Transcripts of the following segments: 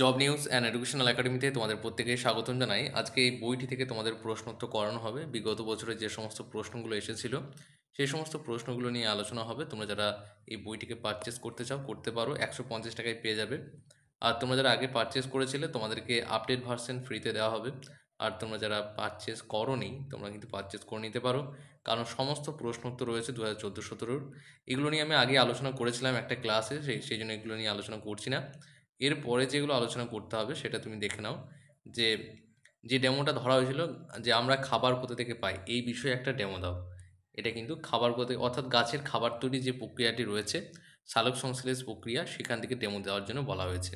job news and educational একাডেমিতে তোমাদের প্রত্যেকে স্বাগতম জানাই আজকে এই বইটি থেকে তোমাদের প্রশ্নোত্তর করানো হবে বিগত বছরে যে সমস্ত প্রশ্নগুলো এসেছিল সেই সমস্ত প্রশ্নগুলো নিয়ে আলোচনা হবে তোমরা যারা এই বইটিকে পারচেস করতে চাও করতে পারো একশো পঞ্চাশ টাকায় পেয়ে যাবে আর তোমরা যারা আগে পারচেস করেছিলে তোমাদেরকে আপডেট ভার্সেন ফ্রিতে দেওয়া হবে আর তোমরা যারা পারচেস নি তোমরা কিন্তু পারচেস করে নিতে পারো কারণ সমস্ত প্রশ্নোত্তর রয়েছে দু হাজার চোদ্দো সতেরোর এগুলো নিয়ে আমি আগে আলোচনা করেছিলাম একটা ক্লাসে সেই সেই জন্য এগুলো নিয়ে আলোচনা করছি না এরপরে যেগুলো আলোচনা করতে হবে সেটা তুমি দেখে নাও যে যে ডেমোটা ধরা হয়েছিল যে আমরা খাবার কোথা থেকে পাই এই বিষয়ে একটা ডেমো দাও এটা কিন্তু খাবার কোথা থেকে অর্থাৎ গাছের খাবার তৈরি যে প্রক্রিয়াটি রয়েছে সালোক সংশ্লেষ প্রক্রিয়া সেখান থেকে ডেমো দেওয়ার জন্য বলা হয়েছে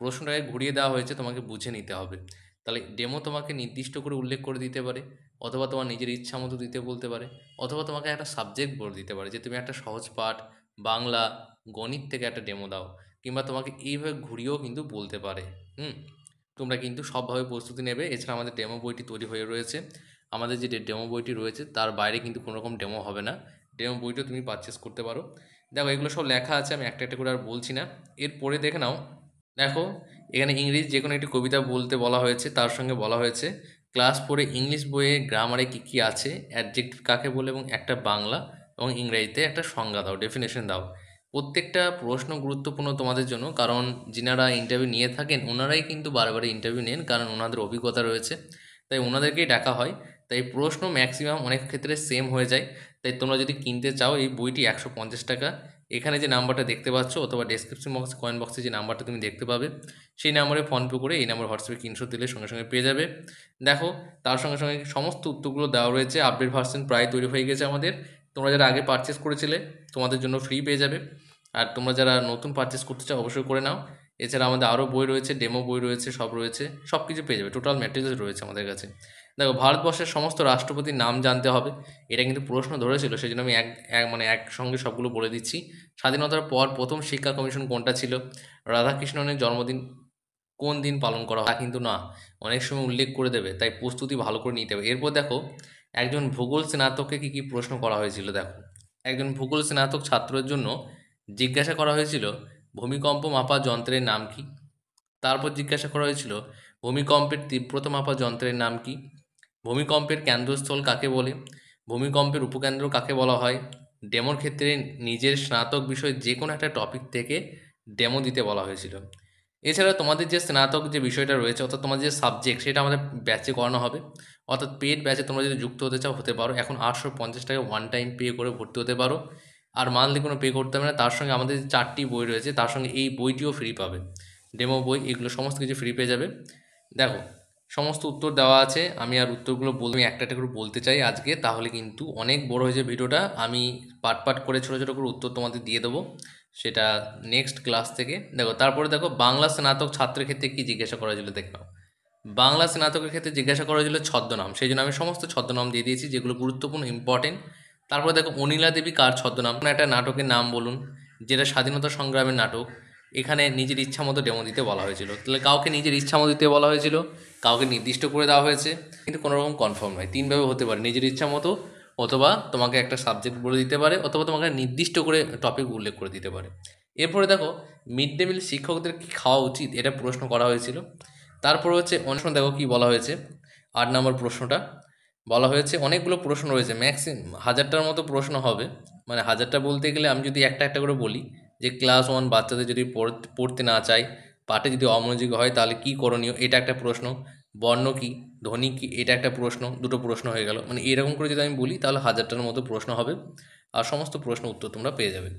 প্রশ্নটাকে ঘুরিয়ে দেওয়া হয়েছে তোমাকে বুঝে নিতে হবে তাহলে ডেমো তোমাকে নির্দিষ্ট করে উল্লেখ করে দিতে পারে অথবা তোমার নিজের ইচ্ছা মতো দিতে বলতে পারে অথবা তোমাকে একটা সাবজেক্ট বলে দিতে পারে যে তুমি একটা সহজ পাঠ বাংলা গণিত থেকে একটা ডেমো দাও কিংবা তোমাকে এইভাবে ঘুরিয়েও কিন্তু বলতে পারে হুম তোমরা কিন্তু সবভাবে প্রস্তুতি নেবে এছাড়া আমাদের ডেমো বইটি তৈরি হয়ে রয়েছে আমাদের যে ডেমো বইটি রয়েছে তার বাইরে কিন্তু কোনো রকম ডেমো হবে না ডেমো বইটিও তুমি পারচেস করতে পারো দেখো এগুলো সব লেখা আছে আমি একটা একটা করে আর বলছি না এরপরে দেখে নাও দেখো এখানে ইংরেজি যে কোনো একটি কবিতা বলতে বলা হয়েছে তার সঙ্গে বলা হয়েছে ক্লাস ফোরে ইংলিশ বইয়ে গ্রামারে কী কী আছে অ্যাডজেক্টিভ কাকে বলে এবং একটা বাংলা এবং ইংরেজিতে একটা সংজ্ঞা দাও ডেফিনেশন দাও প্রত্যেকটা প্রশ্ন গুরুত্বপূর্ণ তোমাদের জন্য কারণ যিনারা ইন্টারভিউ নিয়ে থাকেন ওনারাই কিন্তু বারবার ইন্টারভিউ নেন কারণ ওনাদের অভিজ্ঞতা রয়েছে তাই ওনাদেরকেই ডাকা হয় তাই প্রশ্ন ম্যাক্সিমাম অনেক ক্ষেত্রে সেম হয়ে যায় তাই তোমরা যদি কিনতে চাও এই বইটি একশো পঞ্চাশ টাকা এখানে যে নাম্বারটা দেখতে পাচ্ছ অথবা ডেসক্রিপশন বক্স কয়েন বক্সে যে নাম্বারটা তুমি দেখতে পাবে সেই নাম্বারে ফোনপে করে এই নাম্বার হোয়াটসঅ্যাপে তিনশো দিলে সঙ্গে সঙ্গে পেয়ে যাবে দেখো তার সঙ্গে সঙ্গে সমস্ত উত্তরগুলো দেওয়া রয়েছে আপডেট ভার্সন প্রায় তৈরি হয়ে গেছে আমাদের তোমরা যারা আগে পারচেস করেছিলে তোমাদের জন্য ফ্রি পেয়ে যাবে আর তোমরা যারা নতুন পারচেস করতে চাও অবশ্যই করে নাও এছাড়া আমাদের আরও বই রয়েছে ডেমো বই রয়েছে সব রয়েছে সব কিছু পেয়ে যাবে টোটাল ম্যাটেরিয়ালস রয়েছে আমাদের কাছে দেখো ভারতবর্ষের সমস্ত রাষ্ট্রপতির নাম জানতে হবে এটা কিন্তু প্রশ্ন ধরেছিল সেই জন্য আমি এক এক মানে একসঙ্গে সবগুলো বলে দিচ্ছি স্বাধীনতার পর প্রথম শিক্ষা কমিশন কোনটা ছিল রাধাকৃষ্ণনের জন্মদিন কোন দিন পালন করা হয় কিন্তু না অনেক সময় উল্লেখ করে দেবে তাই প্রস্তুতি ভালো করে নিতে হবে এরপর দেখো একজন ভূগোল স্নাতককে কী কী প্রশ্ন করা হয়েছিল দেখো একজন ভূগোল স্নাতক ছাত্রের জন্য জিজ্ঞাসা করা হয়েছিল ভূমিকম্প মাপা যন্ত্রের নাম কি তারপর জিজ্ঞাসা করা হয়েছিল ভূমিকম্পের তীব্রত মাপা যন্ত্রের নাম কি ভূমিকম্পের কেন্দ্রস্থল কাকে বলে ভূমিকম্পের উপকেন্দ্র কাকে বলা হয় ডেমোর ক্ষেত্রে নিজের স্নাতক বিষয়ে যে কোনো একটা টপিক থেকে ডেমো দিতে বলা হয়েছিল এছাড়া তোমাদের যে স্নাতক যে বিষয়টা রয়েছে অর্থাৎ তোমাদের যে সাবজেক্ট সেটা আমাদের ব্যাচে করানো হবে অর্থাৎ পেড ব্যাচে তোমরা যদি যুক্ত হতে চাও হতে পারো এখন আটশো পঞ্চাশ টাকা ওয়ান টাইম পে করে ভর্তি হতে পারো আর মান্থলি কোনো পে করতে হবে না তার সঙ্গে আমাদের চারটি বই রয়েছে তার সঙ্গে এই বইটিও ফ্রি পাবে ডেমো বই এগুলো সমস্ত কিছু ফ্রি পেয়ে যাবে দেখো সমস্ত উত্তর দেওয়া আছে আমি আর উত্তরগুলো বল আমি একটা করে বলতে চাই আজকে তাহলে কিন্তু অনেক বড় হয়েছে ভিডিওটা আমি পাট পাট করে ছোটো ছোটো করে উত্তর তোমাদের দিয়ে দেবো সেটা নেক্সট ক্লাস থেকে দেখো তারপরে দেখো বাংলা স্নাতক ছাত্রের ক্ষেত্রে কী জিজ্ঞাসা করা হয়েছিল দেখে বাংলা স্নাতকের ক্ষেত্রে জিজ্ঞাসা করা হয়েছিল ছদ্মনাম সেই জন্য আমি সমস্ত ছদ্মনাম দিয়ে দিয়েছি যেগুলো গুরুত্বপূর্ণ ইম্পর্টেন্ট তারপরে দেখো অনিলা দেবী কার ছদ্মনাম একটা নাটকের নাম বলুন যেটা স্বাধীনতা সংগ্রামের নাটক এখানে নিজের ইচ্ছা মতো ডেমো দিতে বলা হয়েছিল তাহলে কাউকে নিজের ইচ্ছা মতো দিতে বলা হয়েছিল কাউকে নির্দিষ্ট করে দেওয়া হয়েছে কিন্তু কোনোরকম কনফার্ম নয় তিনভাবে হতে পারে নিজের ইচ্ছা মতো অথবা তোমাকে একটা সাবজেক্ট বলে দিতে পারে অথবা তোমাকে নির্দিষ্ট করে টপিক উল্লেখ করে দিতে পারে এরপরে দেখো মিড ডে মিল শিক্ষকদের কী খাওয়া উচিত এটা প্রশ্ন করা হয়েছিল তারপর হচ্ছে অনেক দেখো কী বলা হয়েছে আট নম্বর প্রশ্নটা বলা হয়েছে অনেকগুলো প্রশ্ন রয়েছে ম্যাক্সিমাম হাজারটার মতো প্রশ্ন হবে মানে হাজারটা বলতে গেলে আমি যদি একটা একটা করে বলি যে ক্লাস ওয়ান বাচ্চাদের যদি পড়তে না চায় পাঠে যদি অমনোযোগী হয় তাহলে কী করণীয় এটা একটা প্রশ্ন বর্ণ কি ধ্বনি কি এটা একটা প্রশ্ন দুটো প্রশ্ন হয়ে গেল মানে এরকম করে যদি আমি বলি তাহলে হাজারটার মতো প্রশ্ন হবে আর সমস্ত প্রশ্ন উত্তর তোমরা পেয়ে যাবে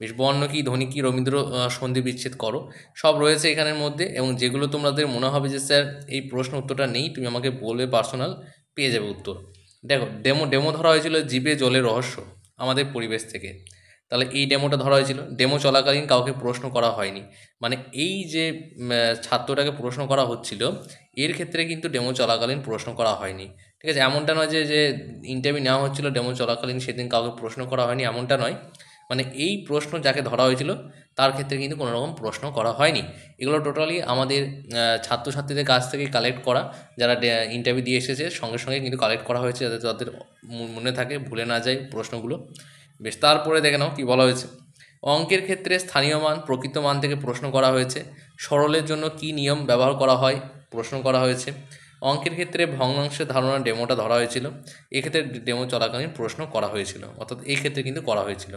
বেশ বর্ণ কি ধ্বনি কি রবীন্দ্র সন্ধি বিচ্ছেদ করো সব রয়েছে এখানের মধ্যে এবং যেগুলো তোমাদের মনে হবে যে স্যার এই প্রশ্ন উত্তরটা নেই তুমি আমাকে বলবে পার্সোনাল পেয়ে যাবে উত্তর দেখো ডেমো ডেমো ধরা হয়েছিল জীবে জলের রহস্য আমাদের পরিবেশ থেকে তাহলে এই ডেমোটা ধরা হয়েছিল ডেমো চলাকালীন কাউকে প্রশ্ন করা হয়নি মানে এই যে ছাত্রটাকে প্রশ্ন করা হচ্ছিল এর ক্ষেত্রে কিন্তু ডেমো চলাকালীন প্রশ্ন করা হয়নি ঠিক আছে এমনটা নয় যে যে ইন্টারভিউ নেওয়া হচ্ছিল ডেমো চলাকালীন সেদিন কাউকে প্রশ্ন করা হয়নি এমনটা নয় মানে এই প্রশ্ন যাকে ধরা হয়েছিল তার ক্ষেত্রে কিন্তু কোনো রকম প্রশ্ন করা হয়নি এগুলো টোটালি আমাদের ছাত্রছাত্রীদের কাছ থেকে কালেক্ট করা যারা ইন্টারভিউ দিয়ে এসেছে সঙ্গে সঙ্গে কিন্তু কালেক্ট করা হয়েছে যাতে তাদের মনে থাকে ভুলে না যায় প্রশ্নগুলো বেশ তারপরে দেখে নাও কী বলা হয়েছে অঙ্কের ক্ষেত্রে স্থানীয় মান প্রকৃত মান থেকে প্রশ্ন করা হয়েছে সরলের জন্য কি নিয়ম ব্যবহার করা হয় প্রশ্ন করা হয়েছে অঙ্কের ক্ষেত্রে ভগ্নাংশের ধারণা ডেমোটা ধরা হয়েছিল এক্ষেত্রে ডেমো চলাকালীন প্রশ্ন করা হয়েছিল অর্থাৎ এই ক্ষেত্রে কিন্তু করা হয়েছিল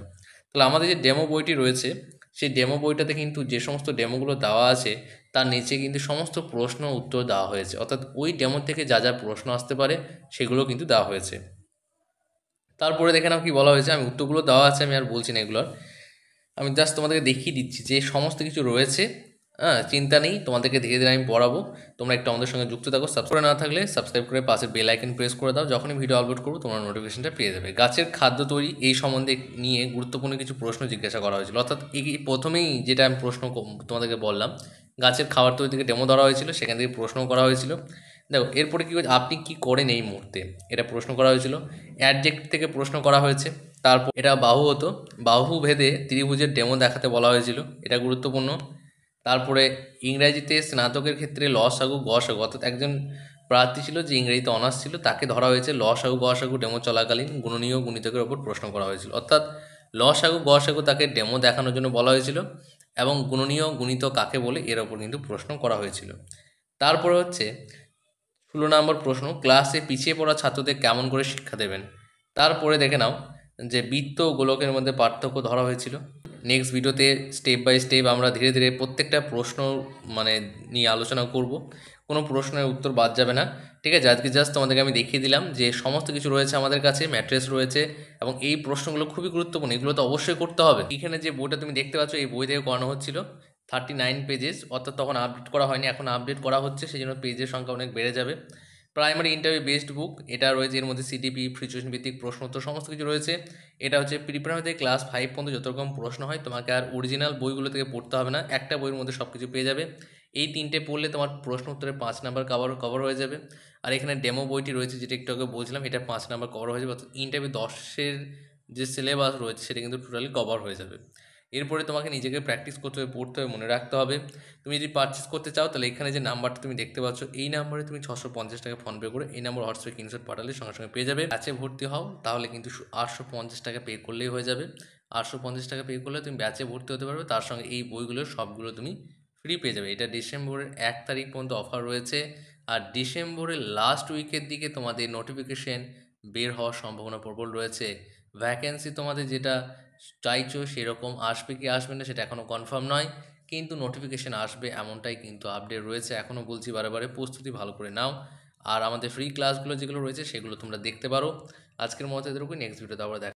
তাহলে আমাদের যে ডেমো বইটি রয়েছে সেই ডেমো বইটাতে কিন্তু যে সমস্ত ডেমোগুলো দেওয়া আছে তার নিচে কিন্তু সমস্ত প্রশ্ন উত্তর দেওয়া হয়েছে অর্থাৎ ওই ডেমো থেকে যা যা প্রশ্ন আসতে পারে সেগুলো কিন্তু দেওয়া হয়েছে তারপরে দেখে নাও কি বলা হয়েছে আমি উত্তরগুলো দেওয়া আছে আমি আর বলছি না এগুলোর আমি জাস্ট তোমাদেরকে দেখিয়ে দিচ্ছি যে সমস্ত কিছু রয়েছে হ্যাঁ চিন্তা নেই তোমাদেরকে ধীরে ধীরে আমি পড়াবো তোমরা একটু আমাদের সঙ্গে যুক্ত থাকো সাবস্ক্রাইব না থাকলে সাবস্ক্রাইব করে পাশে বেল আইকন প্রেস করে দাও যখনই ভিডিও আপলোড করবো তোমরা নোটিফিকেশনটা পেয়ে যাবে গাছের খাদ্য তৈরি এই সম্বন্ধে নিয়ে গুরুত্বপূর্ণ কিছু প্রশ্ন জিজ্ঞাসা করা হয়েছিল অর্থাৎ এই প্রথমেই যেটা আমি প্রশ্ন তোমাদেরকে বললাম গাছের খাবার তৈরি থেকে ডেমো ধরা হয়েছিল সেখান থেকে প্রশ্ন করা হয়েছিল দেখো এরপরে কী আপনি কি করেন এই মুহূর্তে এটা প্রশ্ন করা হয়েছিল অ্যাডজেক্ট থেকে প্রশ্ন করা হয়েছে তারপর এটা বাহু হতো বাহু ভেদে ত্রিভুজের ডেমো দেখাতে বলা হয়েছিল এটা গুরুত্বপূর্ণ তারপরে ইংরাজিতে স্নাতকের ক্ষেত্রে লসাগু গসাগু অর্থাৎ একজন প্রার্থী ছিল যে ইংরেজিতে অনার্স ছিল তাকে ধরা হয়েছে লসাগু গসাগু ডেমো চলাকালীন গুণনীয় গুণিতকের ওপর প্রশ্ন করা হয়েছিল অর্থাৎ লসাগু গসাগু তাকে ডেমো দেখানোর জন্য বলা হয়েছিল এবং গুণনীয় গুণিত কাকে বলে এর ওপর কিন্তু প্রশ্ন করা হয়েছিল তারপরে হচ্ছে ষোলো নম্বর প্রশ্ন ক্লাসে পিছিয়ে পড়া ছাত্রদের কেমন করে শিক্ষা দেবেন তারপরে দেখে নাও যে বৃত্ত ও গোলকের মধ্যে পার্থক্য ধরা হয়েছিল নেক্সট ভিডিওতে স্টেপ বাই স্টেপ আমরা ধীরে ধীরে প্রত্যেকটা প্রশ্ন মানে নিয়ে আলোচনা করব কোনো প্রশ্নের উত্তর বাদ যাবে না ঠিক আছে আজকে জাস্ট তোমাদেরকে আমি দেখিয়ে দিলাম যে সমস্ত কিছু রয়েছে আমাদের কাছে ম্যাট্রেস রয়েছে এবং এই প্রশ্নগুলো খুবই গুরুত্বপূর্ণ এগুলো তো অবশ্যই করতে হবে এখানে যে বইটা তুমি দেখতে পাচ্ছ এই বই থেকে করানো হচ্ছিল থার্টি নাইন পেজেস অর্থাৎ তখন আপডেট করা হয়নি এখন আপডেট করা হচ্ছে সেই জন্য পেজের সংখ্যা অনেক বেড়ে যাবে প্রাইমারি ইন্টারভিউ বেসড বুক এটা রয়েছে এর মধ্যে সিটিপি ফ্রিচুয়েশন ভিত্তিক প্রশ্নোত্তর সমস্ত কিছু রয়েছে এটা হচ্ছে প্রিপ্রাইমারিতে ক্লাস ফাইভ পর্যন্ত যত রকম প্রশ্ন হয় তোমাকে আর অরিজিনাল বইগুলো থেকে পড়তে হবে না একটা বইয়ের মধ্যে সব কিছু পেয়ে যাবে এই তিনটে পড়লে তোমার প্রশ্ন উত্তরে পাঁচ নাম্বার কভার কভার হয়ে যাবে আর এখানে ডেমো বইটি রয়েছে যেটা একটু আগে বলছিলাম এটা পাঁচ নাম্বার কভার হয়ে যাবে অর্থাৎ ইন্টারভিউ দশের যে সিলেবাস রয়েছে সেটা কিন্তু টোটালি কভার হয়ে যাবে এরপরে তোমাকে নিজেকে প্র্যাকটিস করতে হবে পড়তে হবে মনে রাখতে হবে তুমি যদি পারচেস করতে চাও তাহলে এখানে যে নাম্বারটা তুমি দেখতে পাচ্ছ এই নাম্বারে তুমি ছশো পঞ্চাশ টাকা ফোনপে করে এই নাম্বার হোয়াটসঅ্যাপে কিনশট পাঠালে সঙ্গে সঙ্গে পেয়ে যাবে ব্যাচে ভর্তি হও তাহলে কিন্তু আটশো পঞ্চাশ টাকা পে করলেই হয়ে যাবে আটশো পঞ্চাশ টাকা পে করলে তুমি ব্যাচে ভর্তি হতে পারবে তার সঙ্গে এই বইগুলো সবগুলো তুমি ফ্রি পেয়ে যাবে এটা ডিসেম্বরের এক তারিখ পর্যন্ত অফার রয়েছে আর ডিসেম্বরের লাস্ট উইকের দিকে তোমাদের নোটিফিকেশন বের হওয়ার সম্ভাবনা প্রবল রয়েছে ভ্যাকেন্সি তোমাদের যেটা চাইছো সেরকম আসবে কি আসবে না সেটা এখনও কনফার্ম নয় কিন্তু নোটিফিকেশান আসবে এমনটাই কিন্তু আপডেট রয়েছে এখনও বলছি বারে প্রস্তুতি ভালো করে নাও আর আমাদের ফ্রি ক্লাসগুলো যেগুলো রয়েছে সেগুলো তোমরা দেখতে পারো আজকের মতো এদেরকে নেক্সট ভিডিওতে আবার দেখা